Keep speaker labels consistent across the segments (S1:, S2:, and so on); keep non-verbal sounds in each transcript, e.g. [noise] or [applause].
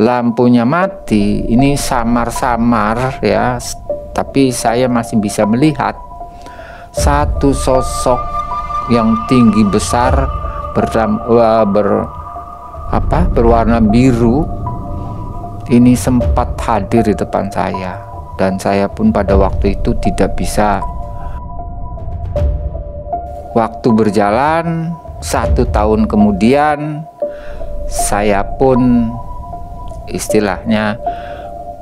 S1: lampunya mati ini samar-samar ya tapi saya masih bisa melihat satu sosok yang tinggi besar ber, eh, ber apa berwarna biru ini sempat hadir di depan saya dan saya pun pada waktu itu tidak bisa waktu berjalan satu tahun kemudian saya pun istilahnya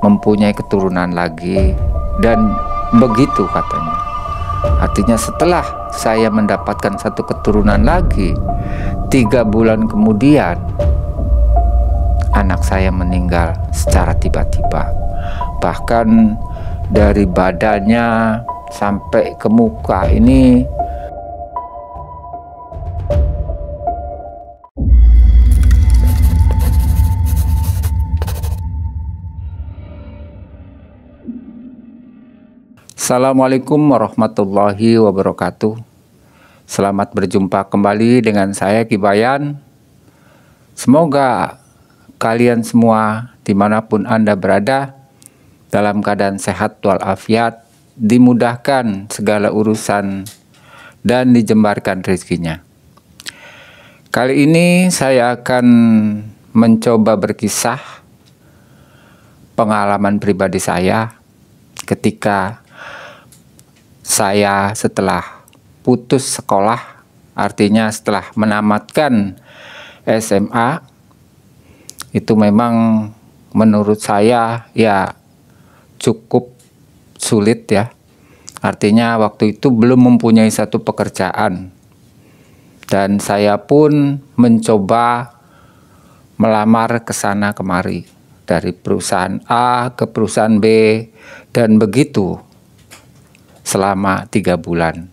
S1: mempunyai keturunan lagi dan begitu katanya artinya setelah saya mendapatkan satu keturunan lagi tiga bulan kemudian anak saya meninggal secara tiba-tiba bahkan dari badannya sampai ke muka ini Assalamualaikum warahmatullahi wabarakatuh. Selamat berjumpa kembali dengan saya Kibayan. Semoga kalian semua dimanapun Anda berada dalam keadaan sehat walafiat, dimudahkan segala urusan dan dijembarkan rezekinya. Kali ini saya akan mencoba berkisah pengalaman pribadi saya ketika saya setelah putus sekolah, artinya setelah menamatkan SMA, itu memang menurut saya ya cukup sulit ya. Artinya waktu itu belum mempunyai satu pekerjaan. Dan saya pun mencoba melamar ke sana kemari dari perusahaan A ke perusahaan B dan begitu selama tiga bulan.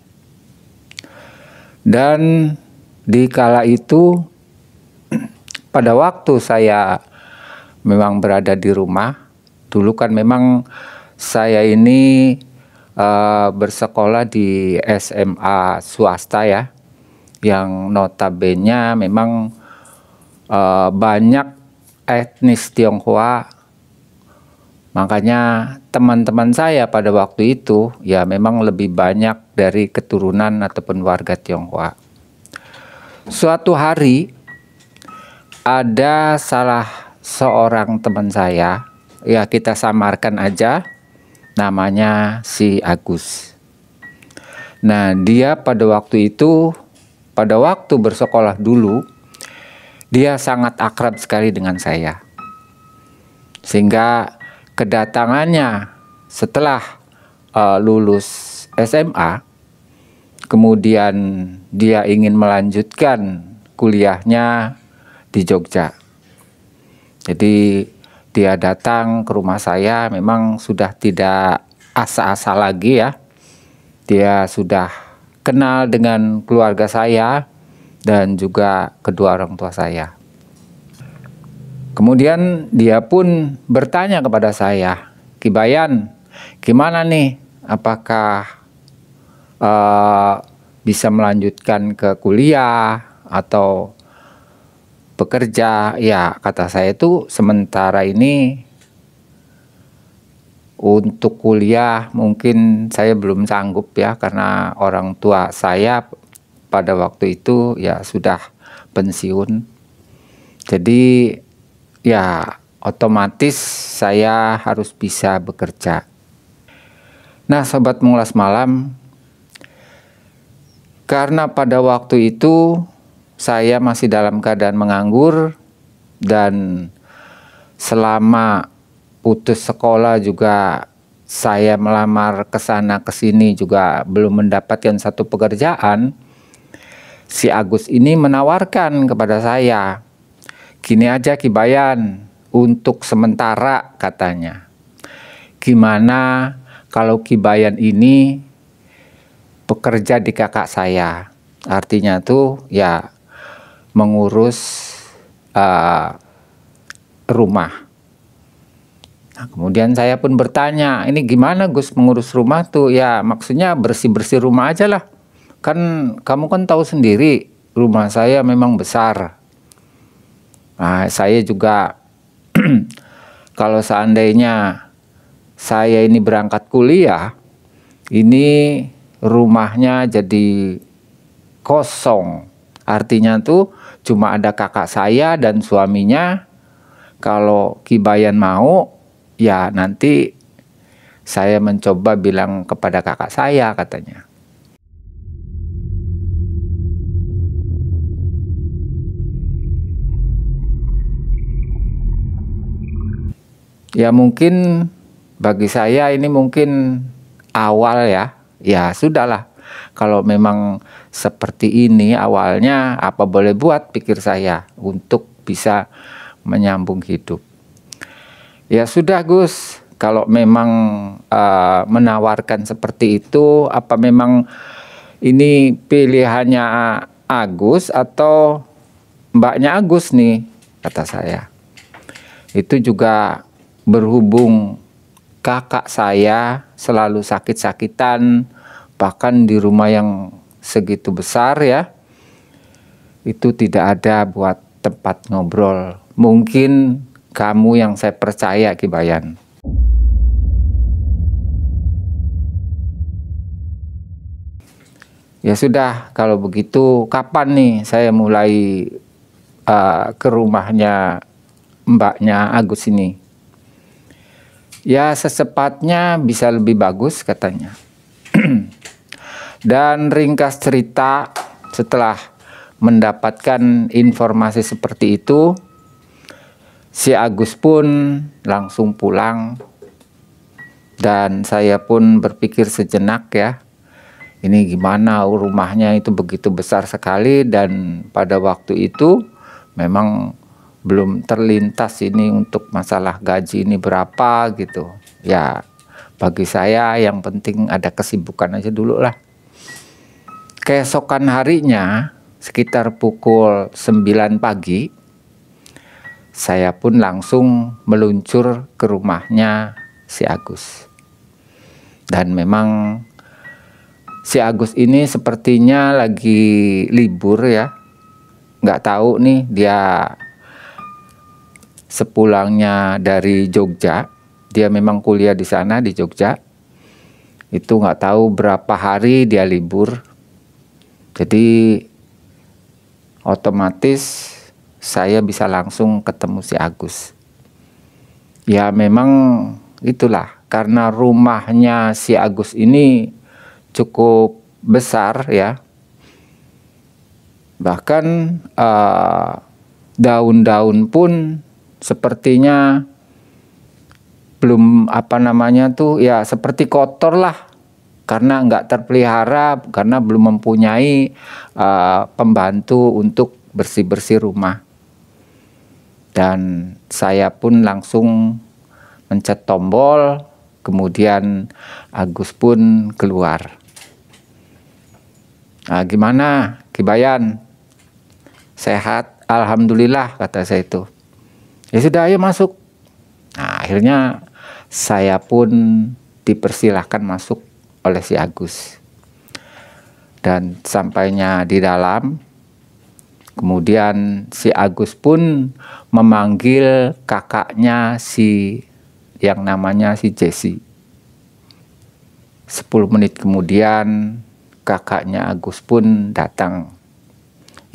S1: Dan di kala itu, [clears throat] pada waktu saya memang berada di rumah, dulu kan memang saya ini uh, bersekolah di SMA swasta ya, yang notabene memang uh, banyak etnis Tionghoa, makanya teman-teman saya pada waktu itu ya memang lebih banyak dari keturunan ataupun warga Tionghoa. Suatu hari ada salah seorang teman saya, ya kita samarkan aja namanya si Agus. Nah, dia pada waktu itu pada waktu bersekolah dulu dia sangat akrab sekali dengan saya. Sehingga kedatangannya setelah uh, lulus SMA, kemudian dia ingin melanjutkan kuliahnya di Jogja. Jadi dia datang ke rumah saya memang sudah tidak asa-asa lagi ya. Dia sudah kenal dengan keluarga saya dan juga kedua orang tua saya. Kemudian dia pun bertanya kepada saya, Kibayan, gimana nih? Apakah uh, bisa melanjutkan ke kuliah atau bekerja? Ya, kata saya itu sementara ini untuk kuliah mungkin saya belum sanggup ya karena orang tua saya pada waktu itu ya sudah pensiun. Jadi ya otomatis saya harus bisa bekerja. Nah, sobat mengulas malam, karena pada waktu itu saya masih dalam keadaan menganggur dan selama putus sekolah juga saya melamar ke sana ke sini juga belum mendapatkan satu pekerjaan. Si Agus ini menawarkan kepada saya Gini aja Kibayan, untuk sementara katanya. Gimana kalau Kibayan ini bekerja di kakak saya? Artinya tuh ya mengurus uh, rumah. Nah, kemudian saya pun bertanya, ini gimana Gus mengurus rumah tuh? Ya maksudnya bersih-bersih rumah aja lah. Kan kamu kan tahu sendiri rumah saya memang besar. Nah, saya juga [clears throat] kalau seandainya saya ini berangkat kuliah, ini rumahnya jadi kosong. Artinya tuh cuma ada kakak saya dan suaminya. Kalau Kibayan mau, ya nanti saya mencoba bilang kepada kakak saya katanya. ya mungkin bagi saya ini mungkin awal ya ya sudahlah kalau memang seperti ini awalnya apa boleh buat pikir saya untuk bisa menyambung hidup ya sudah Gus kalau memang uh, menawarkan seperti itu apa memang ini pilihannya Agus atau mbaknya Agus nih kata saya itu juga berhubung kakak saya selalu sakit-sakitan, bahkan di rumah yang segitu besar ya, itu tidak ada buat tempat ngobrol. Mungkin kamu yang saya percaya, Kibayan. Ya sudah, kalau begitu kapan nih saya mulai uh, ke rumahnya mbaknya Agus ini? Ya secepatnya bisa lebih bagus katanya. [clears throat] Dan ringkas cerita setelah mendapatkan informasi seperti itu, si Agus pun langsung pulang dan saya pun berpikir sejenak ya ini gimana rumahnya itu begitu besar sekali dan pada waktu itu memang belum terlintas ini untuk masalah gaji ini berapa gitu. Ya bagi saya yang penting ada kesibukan aja dulu lah. Keesokan harinya sekitar pukul 9 pagi saya pun langsung meluncur ke rumahnya si Agus. Dan memang si Agus ini sepertinya lagi libur ya. Nggak tahu nih dia sepulangnya dari Jogja, dia memang kuliah di sana di Jogja. Itu nggak tahu berapa hari dia libur. Jadi otomatis saya bisa langsung ketemu si Agus. Ya memang itulah karena rumahnya si Agus ini cukup besar ya. Bahkan eh, daun-daun uh, daun -daun pun sepertinya belum apa namanya tuh ya seperti kotor lah karena nggak terpelihara karena belum mempunyai uh, pembantu untuk bersih bersih rumah dan saya pun langsung mencet tombol kemudian Agus pun keluar nah, gimana Kibayan sehat Alhamdulillah kata saya itu ya sudah ayo masuk nah akhirnya saya pun dipersilahkan masuk oleh si Agus dan sampainya di dalam kemudian si Agus pun memanggil kakaknya si yang namanya si Jesse Sepuluh menit kemudian kakaknya Agus pun datang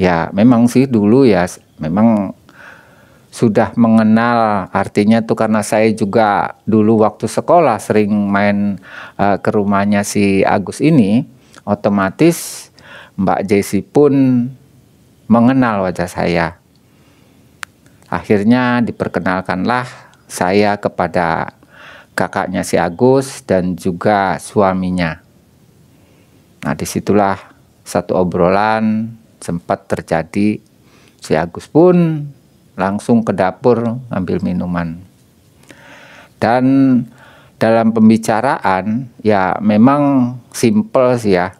S1: ya memang sih dulu ya memang sudah mengenal artinya tuh karena saya juga dulu waktu sekolah sering main uh, ke rumahnya si Agus ini otomatis Mbak Jesse pun mengenal wajah saya akhirnya diperkenalkanlah saya kepada kakaknya si Agus dan juga suaminya nah disitulah satu obrolan sempat terjadi si Agus pun langsung ke dapur ambil minuman. Dan dalam pembicaraan ya memang simple sih ya.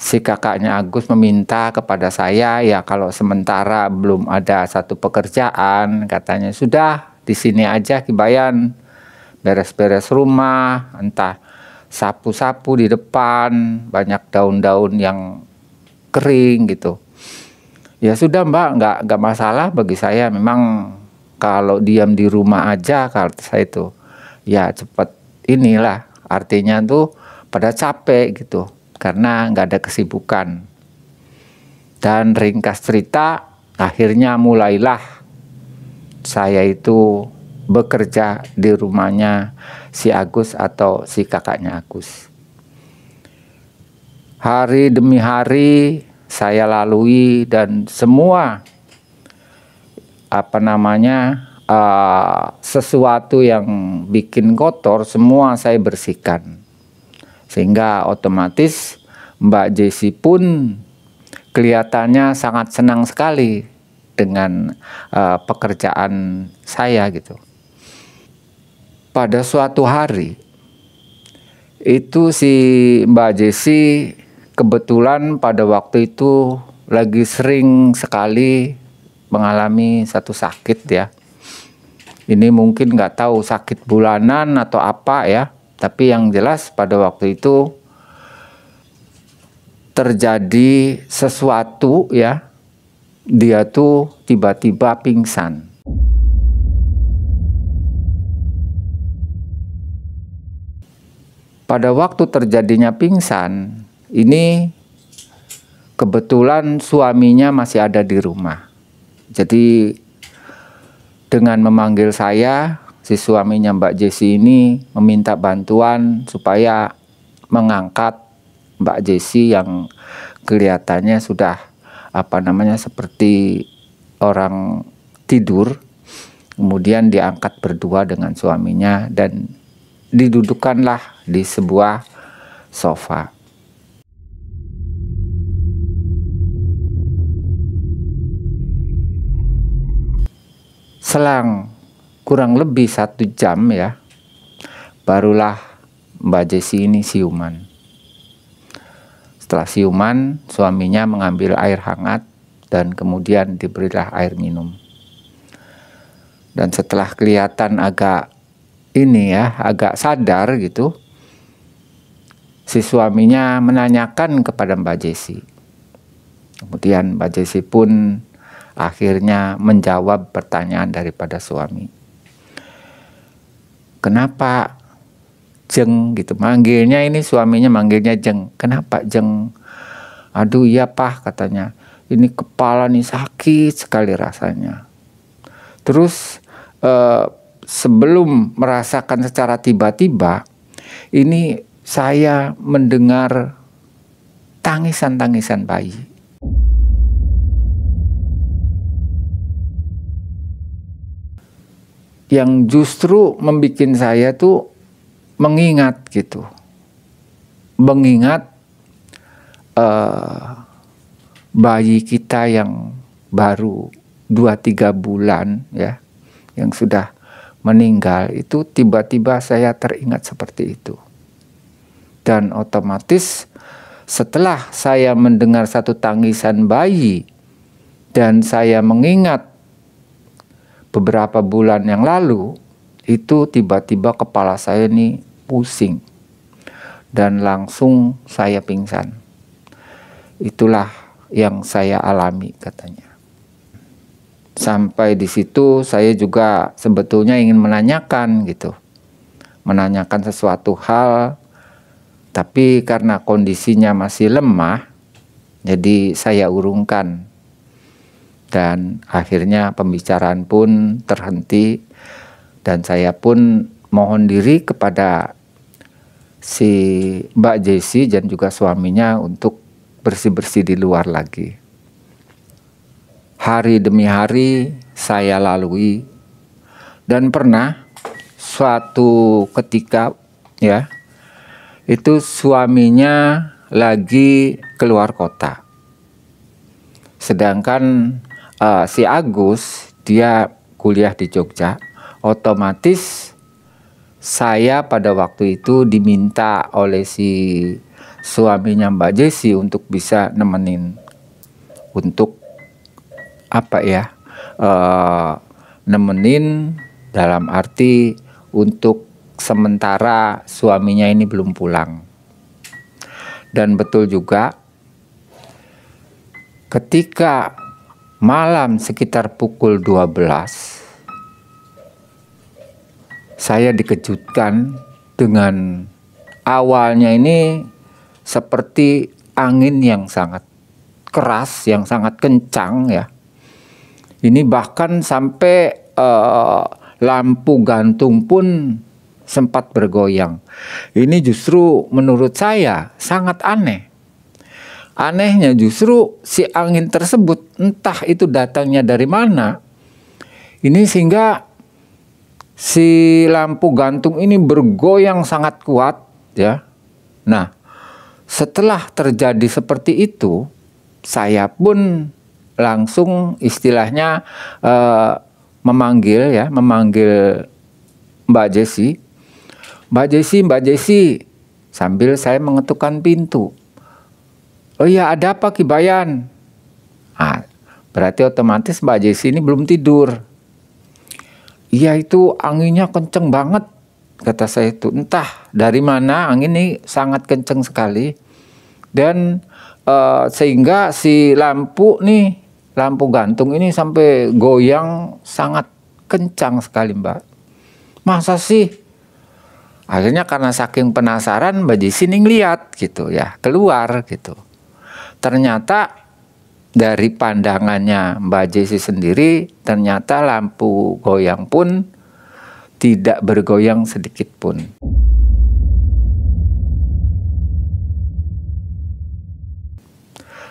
S1: Si kakaknya Agus meminta kepada saya ya kalau sementara belum ada satu pekerjaan katanya sudah di sini aja Kibayan beres-beres rumah entah sapu-sapu di depan banyak daun-daun yang kering gitu Ya sudah Mbak, nggak nggak masalah bagi saya. Memang kalau diam di rumah aja kalau saya itu ya cepat inilah artinya tuh pada capek gitu karena nggak ada kesibukan. Dan ringkas cerita akhirnya mulailah saya itu bekerja di rumahnya si Agus atau si kakaknya Agus. Hari demi hari saya lalui dan semua apa namanya uh, sesuatu yang bikin kotor semua saya bersihkan sehingga otomatis Mbak Jesse pun kelihatannya sangat senang sekali dengan uh, pekerjaan saya gitu. Pada suatu hari itu si Mbak Jesi kebetulan pada waktu itu lagi sering sekali mengalami satu sakit ya. Ini mungkin nggak tahu sakit bulanan atau apa ya, tapi yang jelas pada waktu itu terjadi sesuatu ya, dia tuh tiba-tiba pingsan. Pada waktu terjadinya pingsan, ini kebetulan suaminya masih ada di rumah. Jadi dengan memanggil saya, si suaminya Mbak Jesse ini meminta bantuan supaya mengangkat Mbak Jesse yang kelihatannya sudah apa namanya seperti orang tidur kemudian diangkat berdua dengan suaminya dan didudukkanlah di sebuah sofa. selang kurang lebih satu jam ya barulah Mbak Jesi ini siuman setelah siuman suaminya mengambil air hangat dan kemudian diberilah air minum dan setelah kelihatan agak ini ya agak sadar gitu si suaminya menanyakan kepada Mbak Jesi kemudian Mbak Jesi pun akhirnya menjawab pertanyaan daripada suami. Kenapa jeng gitu? Manggilnya ini suaminya manggilnya jeng. Kenapa jeng? Aduh iya pah katanya. Ini kepala nih sakit sekali rasanya. Terus eh, sebelum merasakan secara tiba-tiba, ini saya mendengar tangisan-tangisan bayi yang justru membuat saya tuh mengingat gitu mengingat uh, bayi kita yang baru dua tiga bulan ya yang sudah meninggal itu tiba-tiba saya teringat seperti itu dan otomatis setelah saya mendengar satu tangisan bayi dan saya mengingat beberapa bulan yang lalu itu tiba-tiba kepala saya ini pusing dan langsung saya pingsan. Itulah yang saya alami katanya. Sampai di situ saya juga sebetulnya ingin menanyakan gitu. Menanyakan sesuatu hal tapi karena kondisinya masih lemah jadi saya urungkan dan akhirnya pembicaraan pun terhenti dan saya pun mohon diri kepada si Mbak Jesse dan juga suaminya untuk bersih-bersih di luar lagi. Hari demi hari saya lalui dan pernah suatu ketika ya itu suaminya lagi keluar kota. Sedangkan uh, si Agus dia kuliah di Jogja, otomatis saya pada waktu itu diminta oleh si suaminya Mbak Jesi untuk bisa nemenin untuk apa ya uh, nemenin dalam arti untuk sementara suaminya ini belum pulang dan betul juga ketika malam sekitar pukul 12 saya dikejutkan dengan awalnya ini seperti angin yang sangat keras yang sangat kencang ya ini bahkan sampai uh, lampu gantung pun sempat bergoyang ini justru menurut saya sangat aneh Anehnya justru si angin tersebut entah itu datangnya dari mana. Ini sehingga si lampu gantung ini bergoyang sangat kuat ya. Nah, setelah terjadi seperti itu, saya pun langsung istilahnya eh, memanggil ya, memanggil Mbak Jessie. Mbak Jessie, Mbak Jessie sambil saya mengetukkan pintu. Oh iya, ada apa Ki Ah, berarti otomatis Mbak Jesi ini belum tidur. Iya itu anginnya kenceng banget, kata saya itu. Entah dari mana angin ini sangat kenceng sekali. Dan uh, sehingga si lampu nih, lampu gantung ini sampai goyang sangat kencang sekali Mbak. Masa sih? Akhirnya karena saking penasaran Mbak Jisi ini ngeliat gitu ya, keluar gitu ternyata dari pandangannya Mbak Jesse sendiri ternyata lampu goyang pun tidak bergoyang sedikit pun.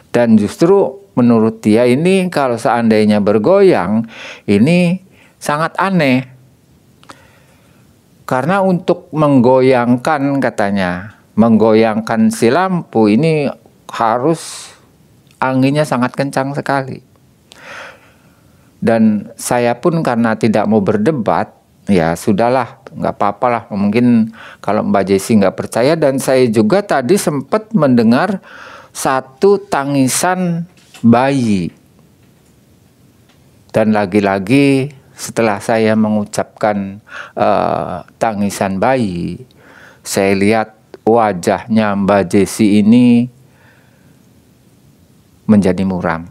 S1: Dan justru menurut dia ini kalau seandainya bergoyang ini sangat aneh. Karena untuk menggoyangkan katanya, menggoyangkan si lampu ini harus anginnya sangat kencang sekali. Dan saya pun karena tidak mau berdebat, ya sudahlah, nggak apa-apa lah. Mungkin kalau Mbak Jesi nggak percaya dan saya juga tadi sempat mendengar satu tangisan bayi. Dan lagi-lagi setelah saya mengucapkan uh, tangisan bayi, saya lihat wajahnya Mbak Jessi ini menjadi muram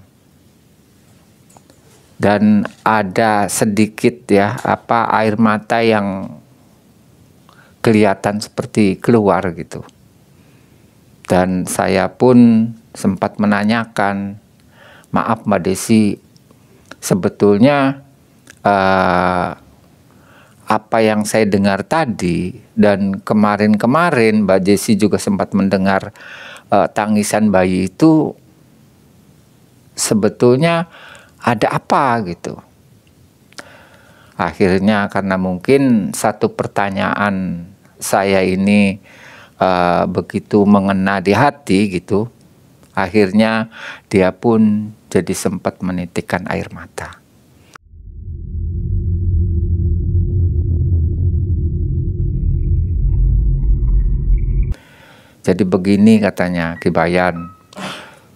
S1: dan ada sedikit ya apa air mata yang kelihatan seperti keluar gitu dan saya pun sempat menanyakan maaf Mbak Desi sebetulnya uh, apa yang saya dengar tadi dan kemarin-kemarin Mbak Desi juga sempat mendengar uh, tangisan bayi itu sebetulnya ada apa gitu. Akhirnya karena mungkin satu pertanyaan saya ini uh, begitu mengena di hati gitu, akhirnya dia pun jadi sempat menitikkan air mata. Jadi begini katanya Kibayan,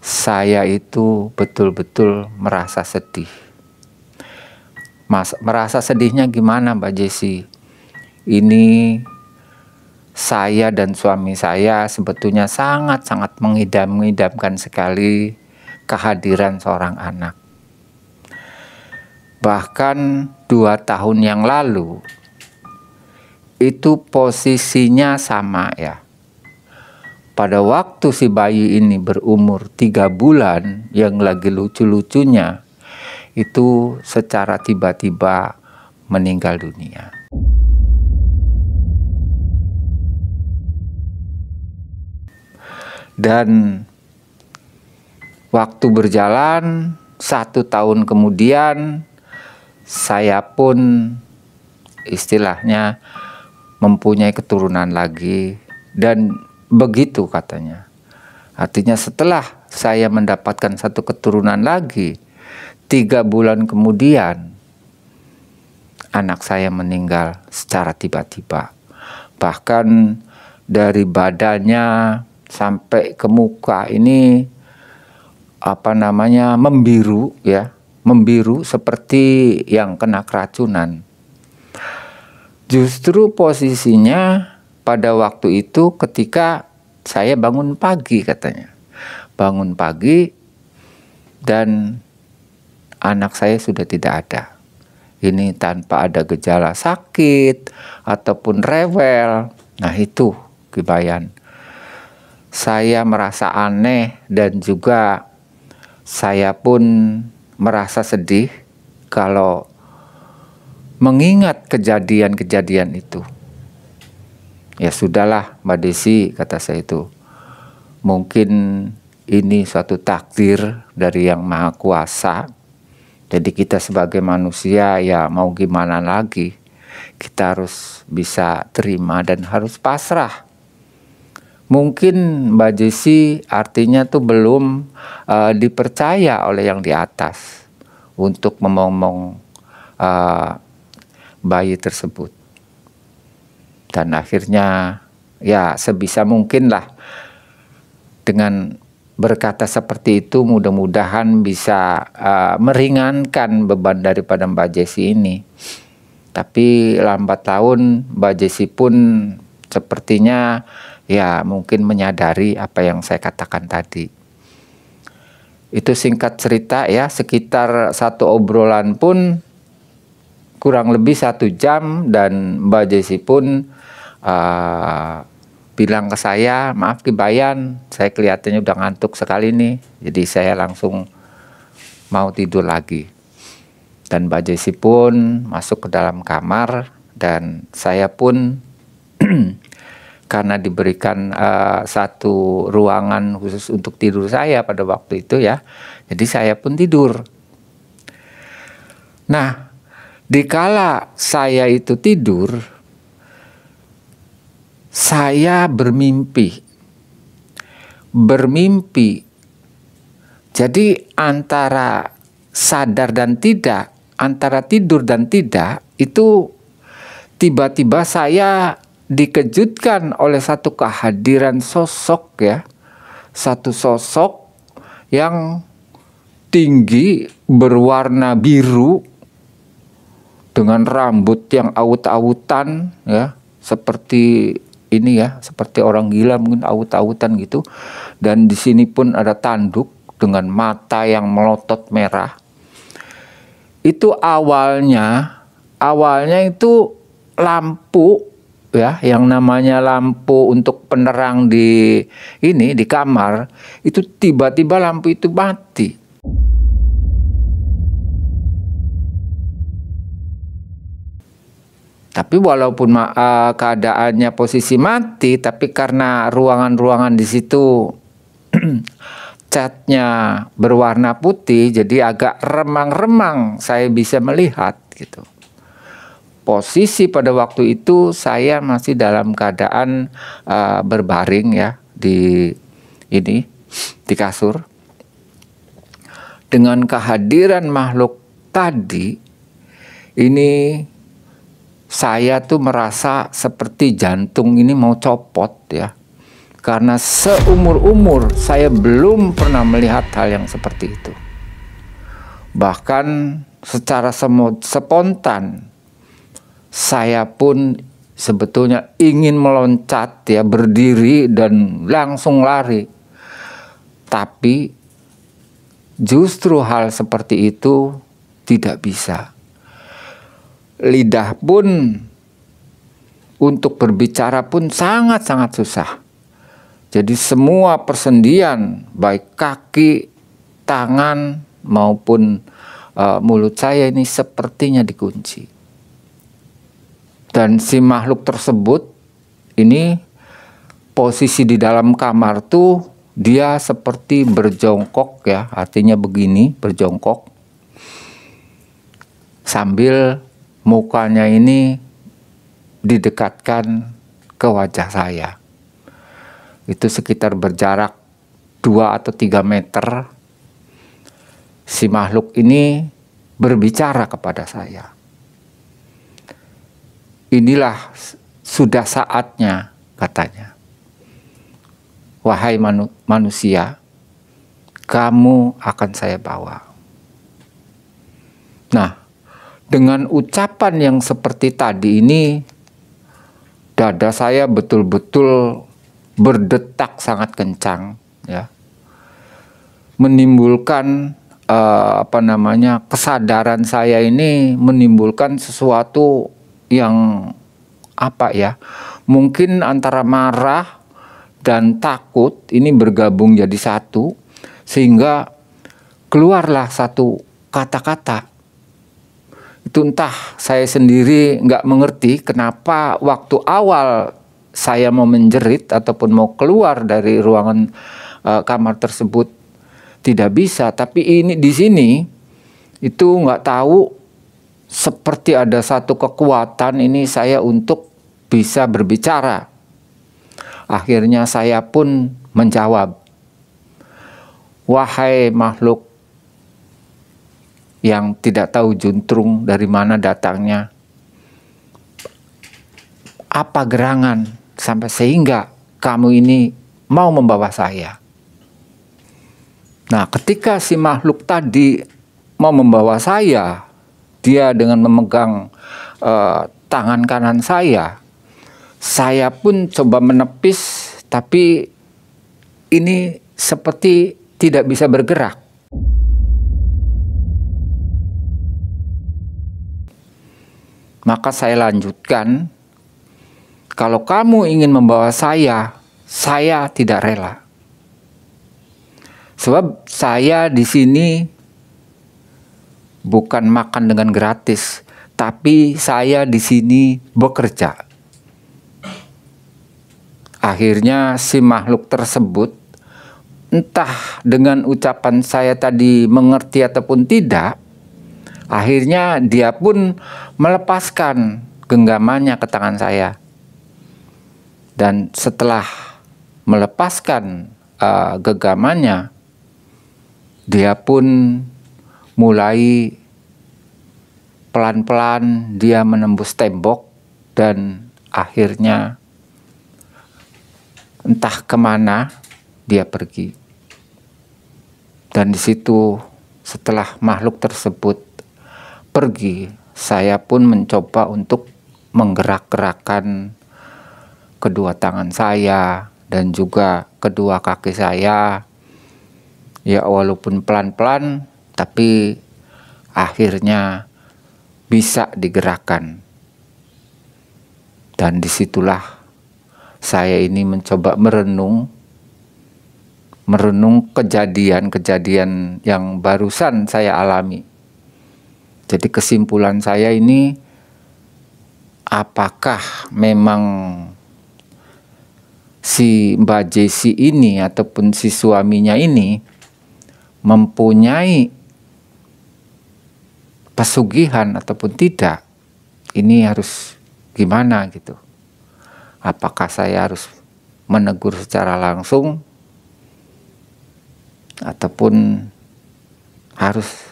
S1: saya itu betul-betul merasa sedih. Mas, merasa sedihnya gimana Mbak Jesse? Ini saya dan suami saya sebetulnya sangat-sangat mengidam-idamkan sekali kehadiran seorang anak. Bahkan dua tahun yang lalu, itu posisinya sama ya pada waktu si bayi ini berumur tiga bulan yang lagi lucu-lucunya itu secara tiba-tiba meninggal dunia. Dan waktu berjalan satu tahun kemudian saya pun istilahnya mempunyai keturunan lagi dan Begitu katanya. Artinya setelah saya mendapatkan satu keturunan lagi, tiga bulan kemudian anak saya meninggal secara tiba-tiba. Bahkan dari badannya sampai ke muka ini apa namanya membiru ya, membiru seperti yang kena keracunan. Justru posisinya pada waktu itu ketika saya bangun pagi katanya. Bangun pagi dan anak saya sudah tidak ada. Ini tanpa ada gejala sakit ataupun rewel. Nah itu kebayan. Saya merasa aneh dan juga saya pun merasa sedih kalau mengingat kejadian-kejadian itu. Ya sudahlah Mbak Desi kata saya itu. Mungkin ini suatu takdir dari yang maha kuasa. Jadi kita sebagai manusia ya mau gimana lagi. Kita harus bisa terima dan harus pasrah. Mungkin Mbak Desi artinya tuh belum uh, dipercaya oleh yang di atas untuk memomong uh, bayi tersebut dan akhirnya ya sebisa mungkin lah dengan berkata seperti itu mudah-mudahan bisa uh, meringankan beban daripada Mbak Jesi ini. Tapi lambat tahun Mbak Jesi pun sepertinya ya mungkin menyadari apa yang saya katakan tadi. Itu singkat cerita ya, sekitar satu obrolan pun kurang lebih satu jam dan Mbak Jesi pun Eh, bilang ke saya, maaf Kibayan, saya kelihatannya udah ngantuk sekali nih, jadi saya langsung mau tidur lagi. Dan Mbak Jesse pun masuk ke dalam kamar dan saya pun [clears throat] karena diberikan uh, satu ruangan khusus untuk tidur saya pada waktu itu ya, jadi saya pun tidur. Nah, dikala saya itu tidur, saya bermimpi. Bermimpi. Jadi antara sadar dan tidak, antara tidur dan tidak itu tiba-tiba saya dikejutkan oleh satu kehadiran sosok ya. Satu sosok yang tinggi berwarna biru dengan rambut yang awut-awutan ya, seperti ini ya seperti orang gila mungkin aut-autan gitu dan di sini pun ada tanduk dengan mata yang melotot merah itu awalnya awalnya itu lampu ya yang namanya lampu untuk penerang di ini di kamar itu tiba-tiba lampu itu mati Tapi walaupun uh, keadaannya posisi mati, tapi karena ruangan-ruangan di situ [clears throat] catnya berwarna putih, jadi agak remang-remang saya bisa melihat gitu. Posisi pada waktu itu saya masih dalam keadaan uh, berbaring ya di ini di kasur. Dengan kehadiran makhluk tadi ini saya tuh merasa seperti jantung ini mau copot ya. Karena seumur-umur saya belum pernah melihat hal yang seperti itu. Bahkan secara spontan saya pun sebetulnya ingin meloncat ya berdiri dan langsung lari. Tapi justru hal seperti itu tidak bisa lidah pun untuk berbicara pun sangat-sangat susah. Jadi semua persendian baik kaki, tangan maupun uh, mulut saya ini sepertinya dikunci. Dan si makhluk tersebut ini posisi di dalam kamar tuh dia seperti berjongkok ya, artinya begini, berjongkok sambil mukanya ini didekatkan ke wajah saya. Itu sekitar berjarak 2 atau 3 meter. Si makhluk ini berbicara kepada saya. Inilah sudah saatnya katanya. Wahai manu manusia, kamu akan saya bawa. Nah, dengan ucapan yang seperti tadi ini, dada saya betul-betul berdetak sangat kencang, ya, menimbulkan uh, apa namanya kesadaran saya ini menimbulkan sesuatu yang apa ya, mungkin antara marah dan takut ini bergabung jadi satu, sehingga keluarlah satu kata-kata itu entah saya sendiri nggak mengerti kenapa waktu awal saya mau menjerit ataupun mau keluar dari ruangan uh, kamar tersebut tidak bisa tapi ini di sini itu nggak tahu seperti ada satu kekuatan ini saya untuk bisa berbicara akhirnya saya pun menjawab wahai makhluk yang tidak tahu juntrung dari mana datangnya, apa gerangan sampai sehingga kamu ini mau membawa saya. Nah, ketika si makhluk tadi mau membawa saya, dia dengan memegang uh, tangan kanan saya, saya pun coba menepis, tapi ini seperti tidak bisa bergerak. Maka saya lanjutkan, kalau kamu ingin membawa saya, saya tidak rela. Sebab saya di sini bukan makan dengan gratis, tapi saya di sini bekerja. Akhirnya si makhluk tersebut entah dengan ucapan saya tadi mengerti ataupun tidak, Akhirnya dia pun melepaskan genggamannya ke tangan saya. Dan setelah melepaskan uh, genggamannya, dia pun mulai pelan-pelan dia menembus tembok dan akhirnya entah kemana dia pergi. Dan di situ setelah makhluk tersebut pergi, saya pun mencoba untuk menggerak gerakan kedua tangan saya dan juga kedua kaki saya. Ya walaupun pelan-pelan tapi akhirnya bisa digerakkan. Dan disitulah saya ini mencoba merenung merenung kejadian-kejadian yang barusan saya alami jadi kesimpulan saya ini apakah memang si Mbak Jesse ini ataupun si suaminya ini mempunyai pesugihan ataupun tidak. Ini harus gimana gitu. Apakah saya harus menegur secara langsung ataupun harus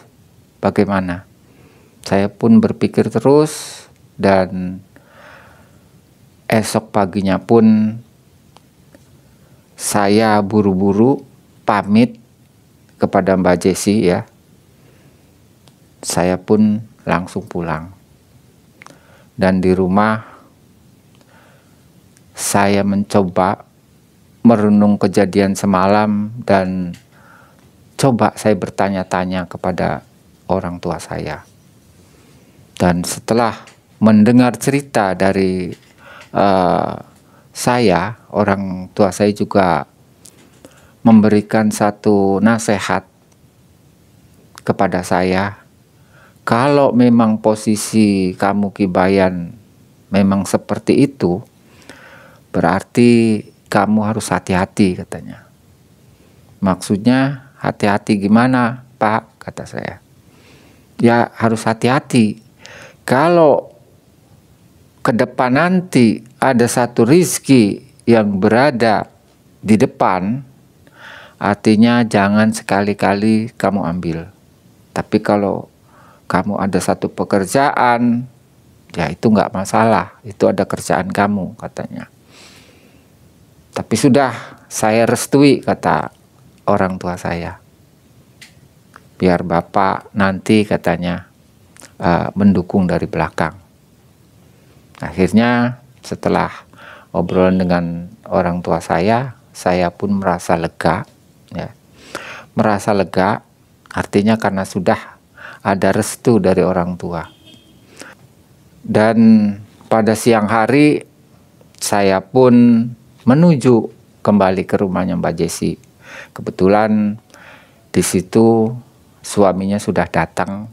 S1: bagaimana? Saya pun berpikir terus dan esok paginya pun saya buru-buru pamit kepada Mbak Jessi ya. Saya pun langsung pulang. Dan di rumah saya mencoba merenung kejadian semalam dan coba saya bertanya-tanya kepada orang tua saya. Dan setelah mendengar cerita dari uh, saya, orang tua saya juga memberikan satu nasihat kepada saya. Kalau memang posisi kamu kibayan memang seperti itu, berarti kamu harus hati-hati katanya. Maksudnya hati-hati gimana, Pak? kata saya. Ya harus hati-hati kalau ke depan nanti ada satu rizki yang berada di depan, artinya jangan sekali-kali kamu ambil. Tapi kalau kamu ada satu pekerjaan, ya itu nggak masalah, itu ada kerjaan kamu katanya. Tapi sudah saya restui kata orang tua saya. Biar bapak nanti katanya uh, mendukung dari belakang. Akhirnya setelah obrolan dengan orang tua saya, saya pun merasa lega. Ya. Merasa lega artinya karena sudah ada restu dari orang tua. Dan pada siang hari saya pun menuju kembali ke rumahnya Mbak Jesi. Kebetulan di situ suaminya sudah datang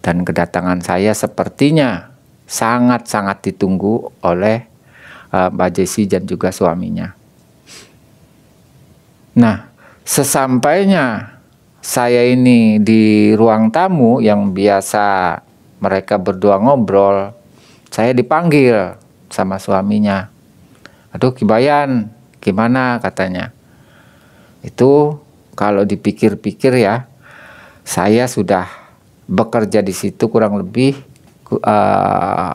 S1: dan kedatangan saya sepertinya sangat-sangat ditunggu oleh uh, Mbak Jessi dan juga suaminya. Nah, sesampainya saya ini di ruang tamu yang biasa mereka berdua ngobrol, saya dipanggil sama suaminya. Aduh, Kibayan, gimana katanya? Itu kalau dipikir-pikir ya, saya sudah bekerja di situ kurang lebih uh,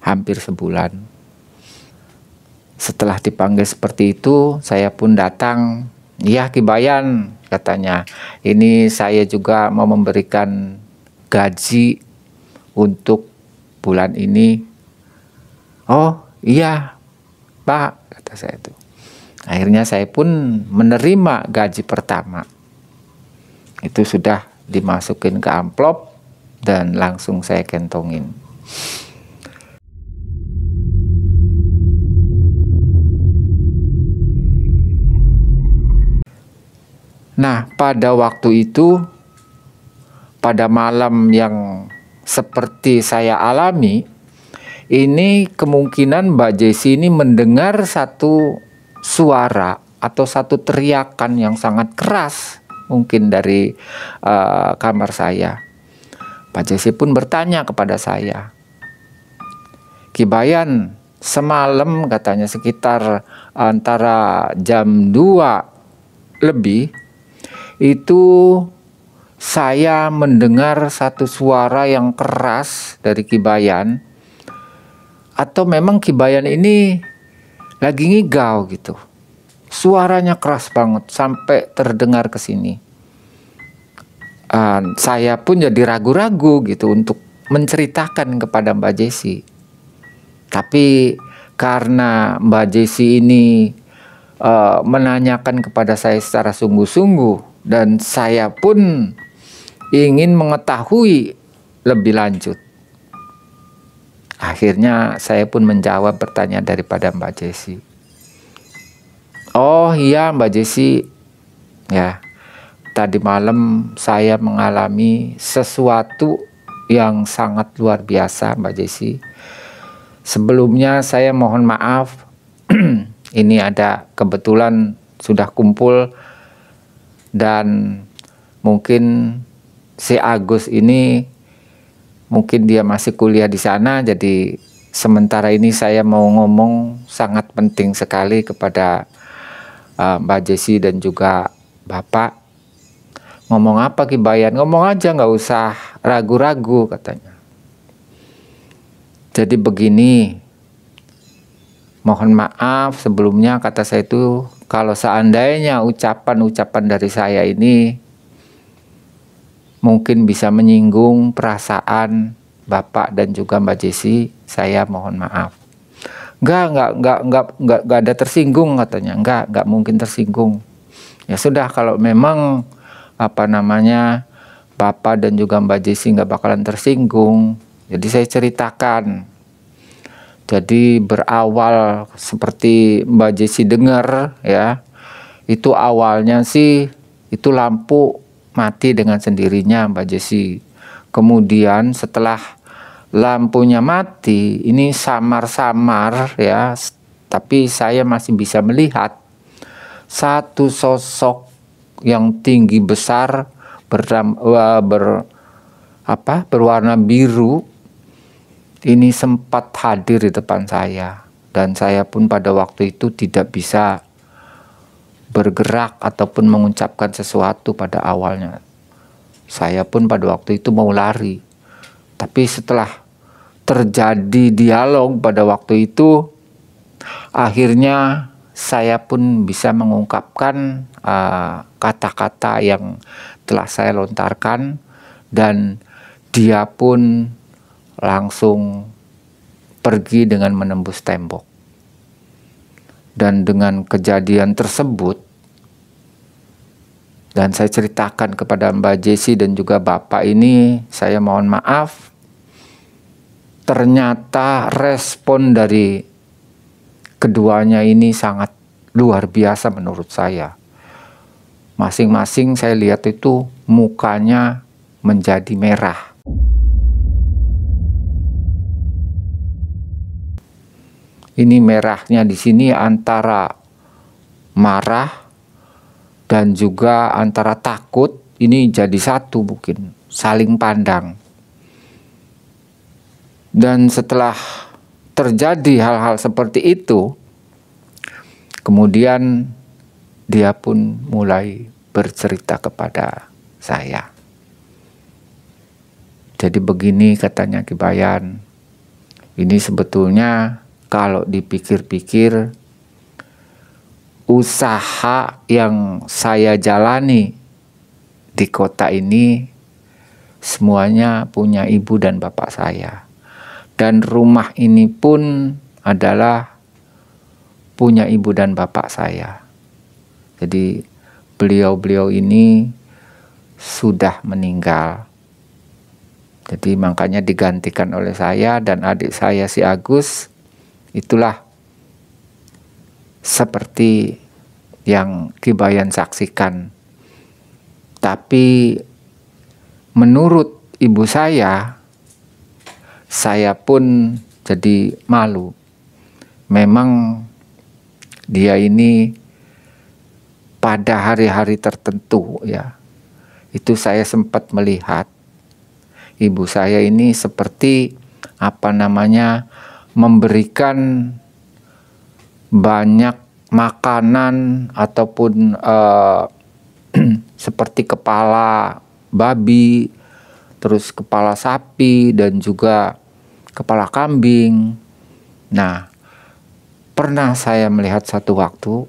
S1: hampir sebulan. Setelah dipanggil seperti itu, saya pun datang. Ya, Kibayan katanya. Ini saya juga mau memberikan gaji untuk bulan ini. Oh, iya, Pak, kata saya itu. Akhirnya saya pun menerima gaji pertama. Itu sudah dimasukin ke amplop dan langsung saya kentongin. Nah, pada waktu itu, pada malam yang seperti saya alami, ini kemungkinan Mbak Jessi ini mendengar satu suara atau satu teriakan yang sangat keras mungkin dari uh, kamar saya. Pak Jesse pun bertanya kepada saya. Kibayan, semalam katanya sekitar antara jam 2 lebih itu saya mendengar satu suara yang keras dari Kibayan atau memang Kibayan ini lagi ngigau gitu. Suaranya keras banget sampai terdengar ke sini uh, saya pun jadi ragu-ragu gitu untuk menceritakan kepada Mbak Jesi. Tapi karena Mbak Jesi ini uh, menanyakan kepada saya secara sungguh-sungguh dan saya pun ingin mengetahui lebih lanjut. Akhirnya saya pun menjawab pertanyaan daripada Mbak Jesi. Oh iya Mbak Jesi, ya tadi malam saya mengalami sesuatu yang sangat luar biasa Mbak Jesi. Sebelumnya saya mohon maaf [clears throat] ini ada kebetulan sudah kumpul dan mungkin si Agus ini mungkin dia masih kuliah di sana jadi sementara ini saya mau ngomong sangat penting sekali kepada uh, Mbak Jesi dan juga Bapak ngomong apa kibayan ngomong aja nggak usah ragu-ragu katanya jadi begini mohon maaf sebelumnya kata saya itu kalau seandainya ucapan-ucapan dari saya ini mungkin bisa menyinggung perasaan Bapak dan juga Mbak Jesi, saya mohon maaf. Enggak, enggak, enggak, enggak, enggak, enggak ada tersinggung katanya. Enggak, enggak mungkin tersinggung. Ya sudah kalau memang apa namanya Papa dan juga Mbak Jessi nggak bakalan tersinggung. Jadi saya ceritakan. Jadi berawal seperti Mbak Jessi dengar ya, itu awalnya sih itu lampu mati dengan sendirinya Mbak Jessi Kemudian setelah lampunya mati, ini samar-samar ya, tapi saya masih bisa melihat satu sosok yang tinggi besar ber, eh, ber apa berwarna biru ini sempat hadir di depan saya dan saya pun pada waktu itu tidak bisa bergerak ataupun mengucapkan sesuatu pada awalnya. Saya pun pada waktu itu mau lari. Tapi setelah terjadi dialog pada waktu itu akhirnya saya pun bisa mengungkapkan uh, kata-kata yang telah saya lontarkan dan dia pun langsung pergi dengan menembus tembok. Dan dengan kejadian tersebut dan saya ceritakan kepada Mbak Jesse dan juga Bapak ini, saya mohon maaf ternyata respon dari keduanya ini sangat luar biasa menurut saya masing-masing saya lihat itu mukanya menjadi merah. Ini merahnya di sini antara marah dan juga antara takut ini jadi satu mungkin saling pandang. Dan setelah terjadi hal-hal seperti itu, kemudian dia pun mulai bercerita kepada saya. Jadi begini katanya Kibayan. Ini sebetulnya kalau dipikir-pikir usaha yang saya jalani di kota ini semuanya punya ibu dan bapak saya. Dan rumah ini pun adalah punya ibu dan bapak saya. Jadi beliau-beliau ini sudah meninggal. Jadi makanya digantikan oleh saya dan adik saya si Agus itulah seperti yang Kibayan saksikan. Tapi menurut ibu saya saya pun jadi malu. Memang dia ini pada hari-hari tertentu ya. Itu saya sempat melihat ibu saya ini seperti apa namanya memberikan banyak makanan ataupun uh, [clears throat] seperti kepala babi, terus kepala sapi dan juga kepala kambing. Nah, pernah saya melihat satu waktu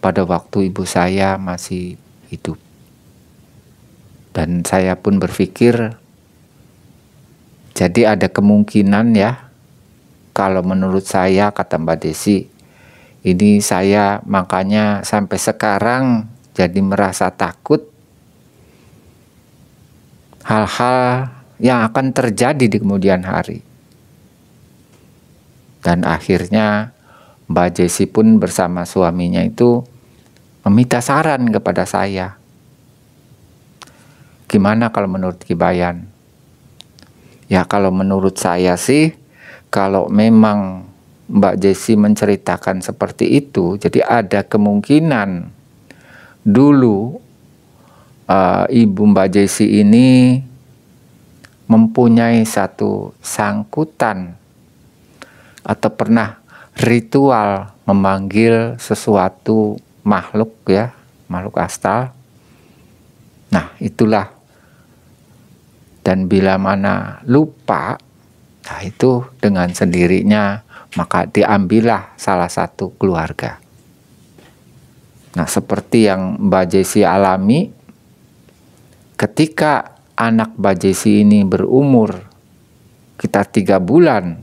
S1: pada waktu ibu saya masih hidup. Dan saya pun berpikir jadi ada kemungkinan ya kalau menurut saya kata Mbak Desi ini saya makanya sampai sekarang jadi merasa takut hal-hal yang akan terjadi di kemudian hari. Dan akhirnya Mbak Jesi pun bersama suaminya itu meminta saran kepada saya. Gimana kalau menurut Kibayan? Ya kalau menurut saya sih, kalau memang Mbak Jesi menceritakan seperti itu, jadi ada kemungkinan dulu uh, ibu Mbak Jesi ini mempunyai satu sangkutan atau pernah ritual memanggil sesuatu makhluk ya, makhluk astral. Nah, itulah dan bila mana lupa nah itu dengan sendirinya maka diambillah salah satu keluarga. Nah, seperti yang Mbak Jesi alami ketika anak Mbak Jesi ini berumur kita tiga bulan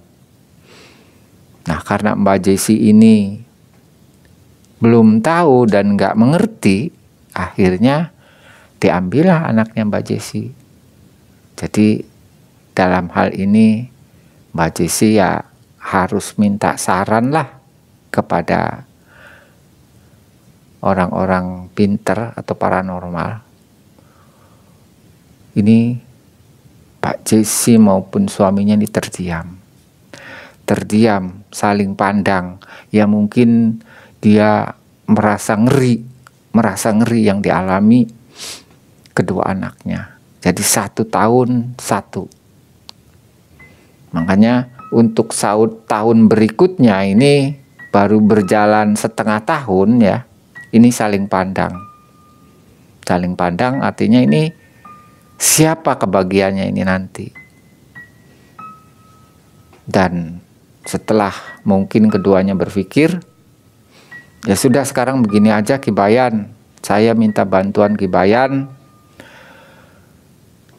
S1: Nah karena Mbak Jesse ini belum tahu dan nggak mengerti, akhirnya diambillah anaknya Mbak Jesse. Jadi dalam hal ini Mbak Jesse ya harus minta saran lah kepada orang-orang pinter atau paranormal. Ini Pak Jesse maupun suaminya ini terdiam. Terdiam saling pandang ya mungkin dia merasa ngeri merasa ngeri yang dialami kedua anaknya jadi satu tahun satu makanya untuk saud tahun berikutnya ini baru berjalan setengah tahun ya ini saling pandang saling pandang artinya ini siapa kebagiannya ini nanti dan setelah mungkin keduanya berpikir, ya sudah sekarang begini aja Kibayan, saya minta bantuan Kibayan,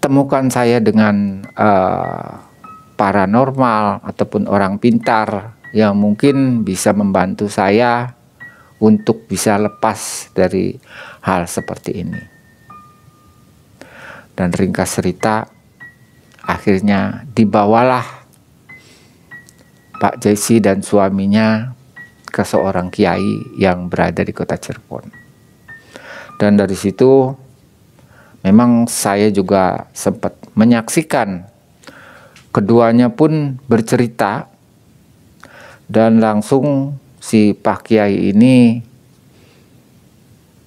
S1: temukan saya dengan uh, paranormal ataupun orang pintar yang mungkin bisa membantu saya untuk bisa lepas dari hal seperti ini. Dan ringkas cerita, akhirnya dibawalah Pak Jesse dan suaminya ke seorang kiai yang berada di kota Cirebon. Dan dari situ memang saya juga sempat menyaksikan keduanya pun bercerita dan langsung si Pak Kiai ini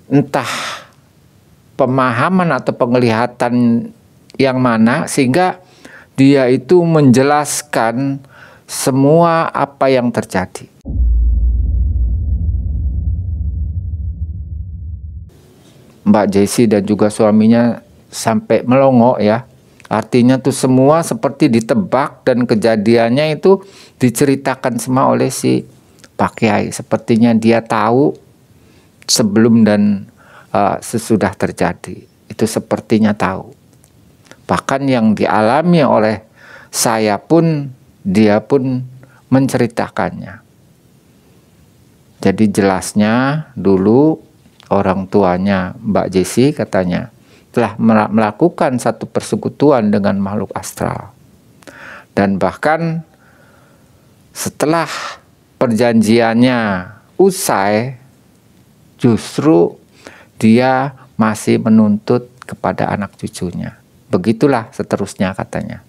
S1: entah pemahaman atau penglihatan yang mana sehingga dia itu menjelaskan semua apa yang terjadi. Mbak Jesse dan juga suaminya sampai melongo ya. Artinya tuh semua seperti ditebak dan kejadiannya itu diceritakan semua oleh si Pak Kiai. Sepertinya dia tahu sebelum dan uh, sesudah terjadi. Itu sepertinya tahu. Bahkan yang dialami oleh saya pun dia pun menceritakannya. Jadi jelasnya dulu orang tuanya Mbak Jesse katanya telah melakukan satu persekutuan dengan makhluk astral. Dan bahkan setelah perjanjiannya usai, justru dia masih menuntut kepada anak cucunya. Begitulah seterusnya katanya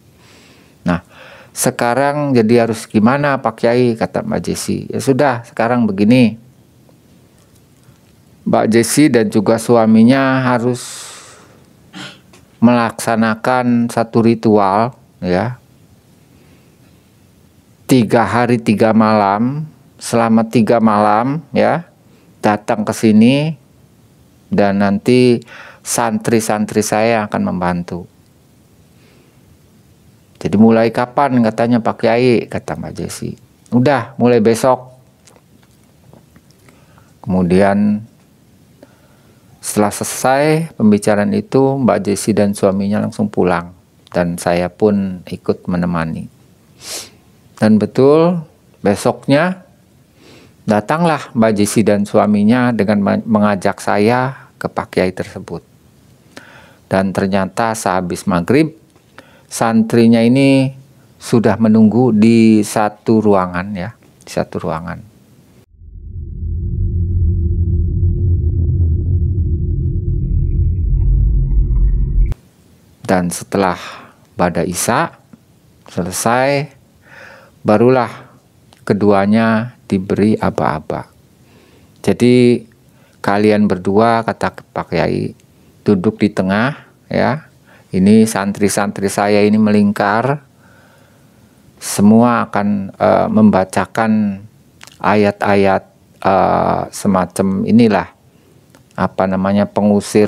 S1: sekarang jadi harus gimana Pak Kiai kata Mbak Jesi ya sudah sekarang begini Mbak Jesi dan juga suaminya harus melaksanakan satu ritual ya tiga hari tiga malam selama tiga malam ya datang ke sini dan nanti santri-santri saya akan membantu jadi mulai kapan katanya Pak Kiai kata Mbak Jesi. Udah mulai besok. Kemudian setelah selesai pembicaraan itu Mbak Jesi dan suaminya langsung pulang dan saya pun ikut menemani. Dan betul besoknya datanglah Mbak Jesi dan suaminya dengan mengajak saya ke Pak Kiai tersebut. Dan ternyata sehabis maghrib santrinya ini sudah menunggu di satu ruangan ya, di satu ruangan. Dan setelah pada Isa selesai, barulah keduanya diberi aba-aba. Jadi kalian berdua kata Pak Yai duduk di tengah ya ini santri-santri saya ini melingkar semua akan uh, membacakan ayat-ayat uh, semacam inilah apa namanya pengusir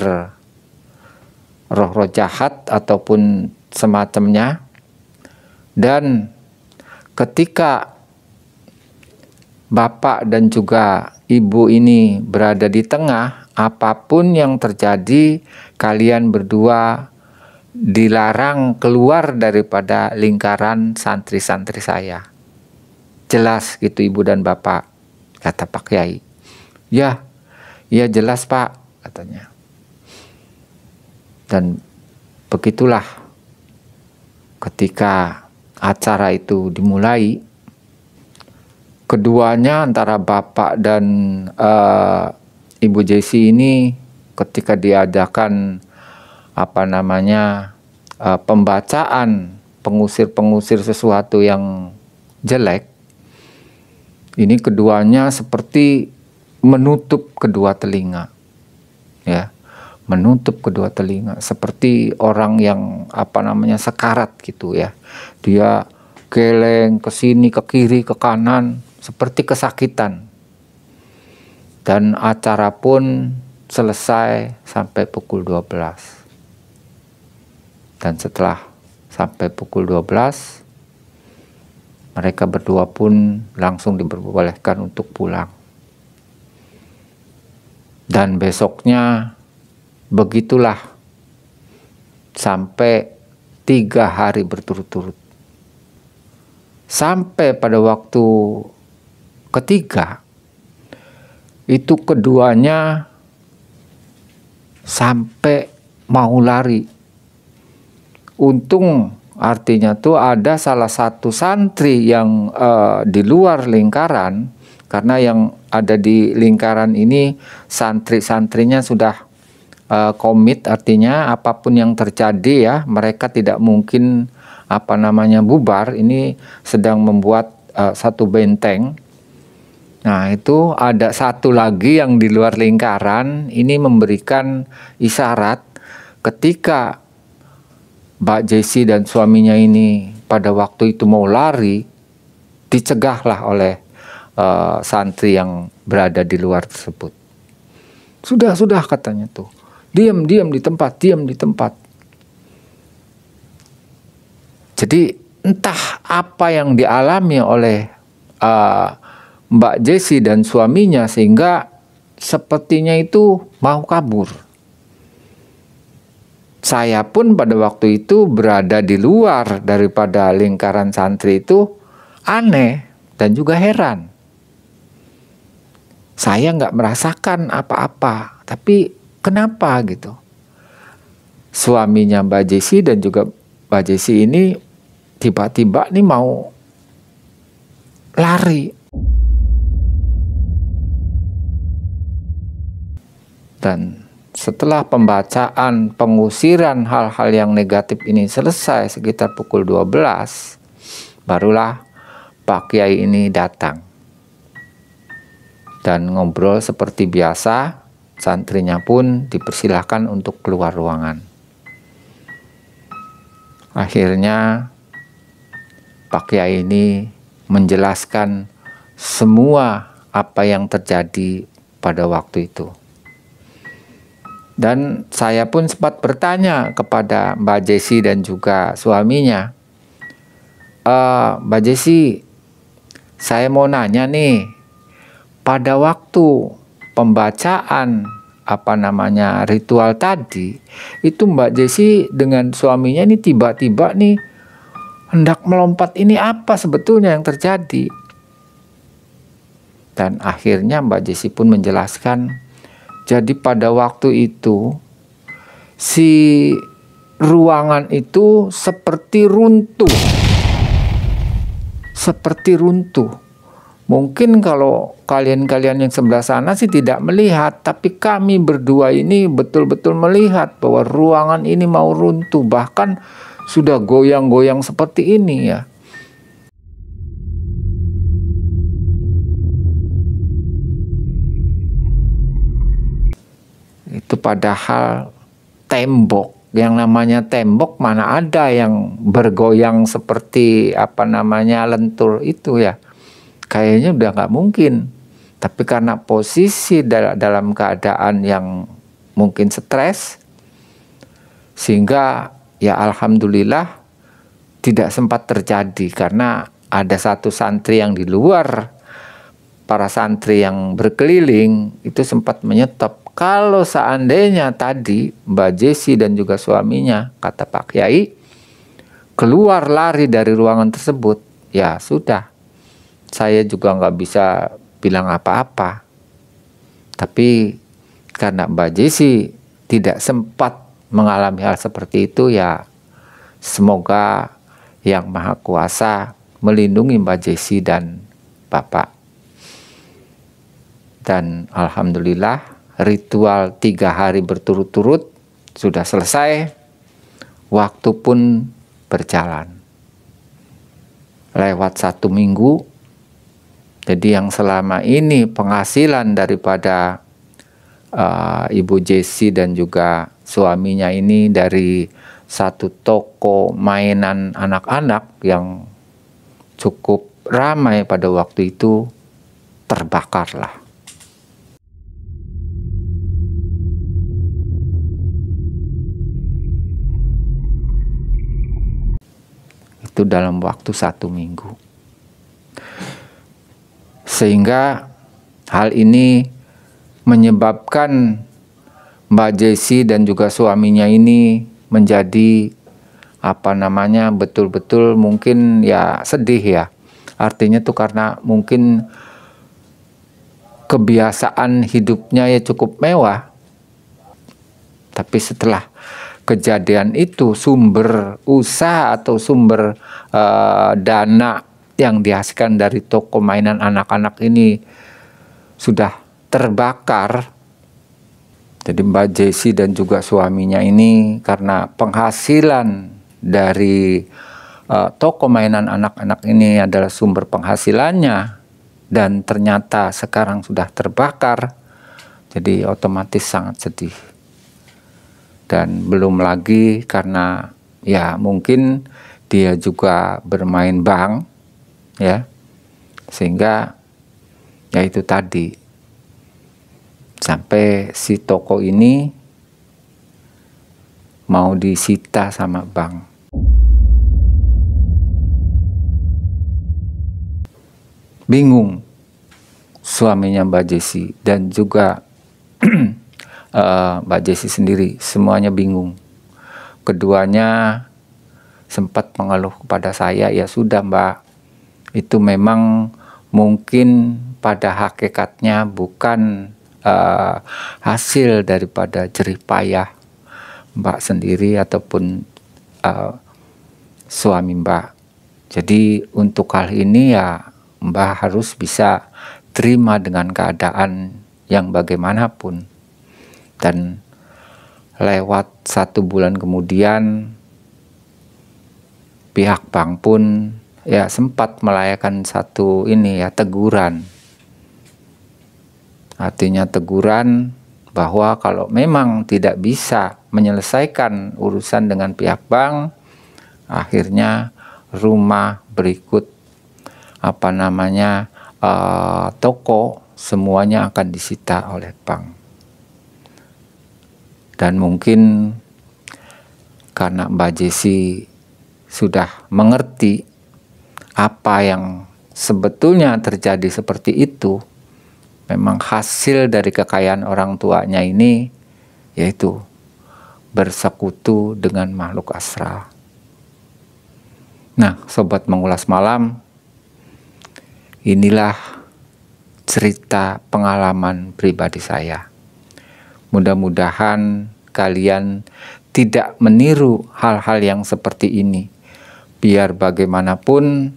S1: roh-roh jahat ataupun semacamnya dan ketika bapak dan juga ibu ini berada di tengah apapun yang terjadi kalian berdua dilarang keluar daripada lingkaran santri-santri saya. Jelas gitu ibu dan bapak, kata Pak Kiai. Ya, ya jelas pak, katanya. Dan begitulah ketika acara itu dimulai, keduanya antara bapak dan uh, ibu Jesse ini ketika diadakan apa namanya uh, pembacaan pengusir-pengusir sesuatu yang jelek ini keduanya seperti menutup kedua telinga ya menutup kedua telinga seperti orang yang apa namanya sekarat gitu ya dia geleng ke sini ke kiri ke kanan seperti kesakitan dan acara pun selesai sampai pukul 12 dan setelah sampai pukul 12, mereka berdua pun langsung diperbolehkan untuk pulang. Dan besoknya begitulah sampai tiga hari berturut-turut. Sampai pada waktu ketiga, itu keduanya sampai mau lari untung artinya tuh ada salah satu santri yang uh, di luar lingkaran karena yang ada di lingkaran ini santri-santrinya sudah uh, komit artinya apapun yang terjadi ya mereka tidak mungkin apa namanya bubar ini sedang membuat uh, satu benteng Nah, itu ada satu lagi yang di luar lingkaran ini memberikan isyarat ketika Mbak Jesse dan suaminya ini pada waktu itu mau lari, dicegahlah oleh uh, santri yang berada di luar tersebut. Sudah, sudah katanya tuh. Diam, diam di tempat, diam di tempat. Jadi entah apa yang dialami oleh uh, Mbak Jesse dan suaminya sehingga sepertinya itu mau kabur saya pun pada waktu itu berada di luar daripada lingkaran santri itu aneh dan juga heran. Saya nggak merasakan apa-apa, tapi kenapa gitu? Suaminya Mbak Jesi dan juga Mbak Jesi ini tiba-tiba nih mau lari. Dan setelah pembacaan pengusiran hal-hal yang negatif ini selesai sekitar pukul 12 barulah Pak Kiai ini datang dan ngobrol seperti biasa santrinya pun dipersilahkan untuk keluar ruangan akhirnya Pak Kiai ini menjelaskan semua apa yang terjadi pada waktu itu dan saya pun sempat bertanya kepada Mbak Jesse dan juga suaminya, e, Mbak Jesse, saya mau nanya nih, pada waktu pembacaan apa namanya ritual tadi, itu Mbak Jesse dengan suaminya ini tiba-tiba nih hendak melompat ini apa sebetulnya yang terjadi? Dan akhirnya Mbak Jesse pun menjelaskan jadi pada waktu itu si ruangan itu seperti runtuh. Seperti runtuh. Mungkin kalau kalian-kalian yang sebelah sana sih tidak melihat, tapi kami berdua ini betul-betul melihat bahwa ruangan ini mau runtuh, bahkan sudah goyang-goyang seperti ini ya. itu padahal tembok yang namanya tembok mana ada yang bergoyang seperti apa namanya lentur itu ya kayaknya udah nggak mungkin tapi karena posisi dalam keadaan yang mungkin stres sehingga ya alhamdulillah tidak sempat terjadi karena ada satu santri yang di luar para santri yang berkeliling itu sempat menyetop kalau seandainya tadi Mbak Jessi dan juga suaminya kata Pak Kiai keluar lari dari ruangan tersebut, ya sudah. Saya juga nggak bisa bilang apa-apa. Tapi karena Mbak Jessi tidak sempat mengalami hal seperti itu ya semoga yang maha kuasa melindungi Mbak Jessi dan Bapak. Dan Alhamdulillah ritual tiga hari berturut-turut sudah selesai, waktu pun berjalan. Lewat satu minggu, jadi yang selama ini penghasilan daripada uh, Ibu Jesse dan juga suaminya ini dari satu toko mainan anak-anak yang cukup ramai pada waktu itu terbakarlah. itu dalam waktu satu minggu. Sehingga hal ini menyebabkan Mbak Jesse dan juga suaminya ini menjadi apa namanya betul-betul mungkin ya sedih ya. Artinya tuh karena mungkin kebiasaan hidupnya ya cukup mewah. Tapi setelah kejadian itu sumber usaha atau sumber uh, dana yang dihasilkan dari toko mainan anak-anak ini sudah terbakar. Jadi Mbak Jesse dan juga suaminya ini karena penghasilan dari uh, toko mainan anak-anak ini adalah sumber penghasilannya dan ternyata sekarang sudah terbakar. Jadi otomatis sangat sedih dan belum lagi karena ya mungkin dia juga bermain bank ya sehingga ya itu tadi sampai si toko ini mau disita sama bank bingung suaminya Mbak Jessi dan juga [clears throat] uh, Mbak jessi sendiri semuanya bingung. Keduanya sempat mengeluh kepada saya, ya sudah Mbak, itu memang mungkin pada hakikatnya bukan uh, hasil daripada jerih payah Mbak sendiri ataupun uh, suami Mbak. Jadi untuk hal ini ya Mbak harus bisa terima dengan keadaan yang bagaimanapun dan lewat satu bulan kemudian pihak bank pun ya sempat melayakan satu ini ya teguran artinya teguran bahwa kalau memang tidak bisa menyelesaikan urusan dengan pihak bank akhirnya rumah berikut apa namanya uh, toko semuanya akan disita oleh bank dan mungkin karena Mbak Jesi sudah mengerti apa yang sebetulnya terjadi seperti itu memang hasil dari kekayaan orang tuanya ini yaitu bersekutu dengan makhluk astral. Nah, sobat mengulas malam, inilah cerita pengalaman pribadi saya. Mudah-mudahan kalian tidak meniru hal-hal yang seperti ini. Biar bagaimanapun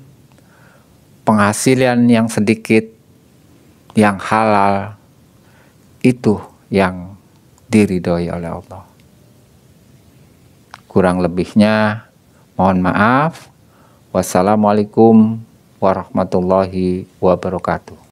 S1: penghasilan yang sedikit, yang halal, itu yang diridhoi oleh Allah. Kurang lebihnya mohon maaf. Wassalamualaikum warahmatullahi wabarakatuh.